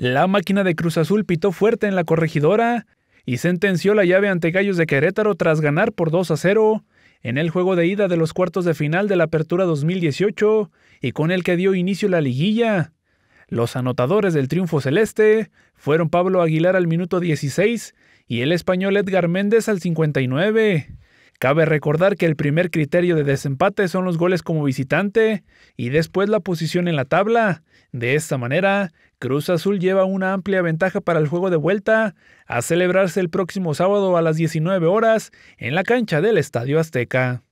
La máquina de Cruz Azul pitó fuerte en la corregidora y sentenció la llave ante Gallos de Querétaro tras ganar por 2 a 0 en el juego de ida de los cuartos de final de la Apertura 2018 y con el que dio inicio la liguilla. Los anotadores del triunfo celeste fueron Pablo Aguilar al minuto 16 y el español Edgar Méndez al 59. Cabe recordar que el primer criterio de desempate son los goles como visitante y después la posición en la tabla. De esta manera, Cruz Azul lleva una amplia ventaja para el juego de vuelta a celebrarse el próximo sábado a las 19 horas en la cancha del Estadio Azteca.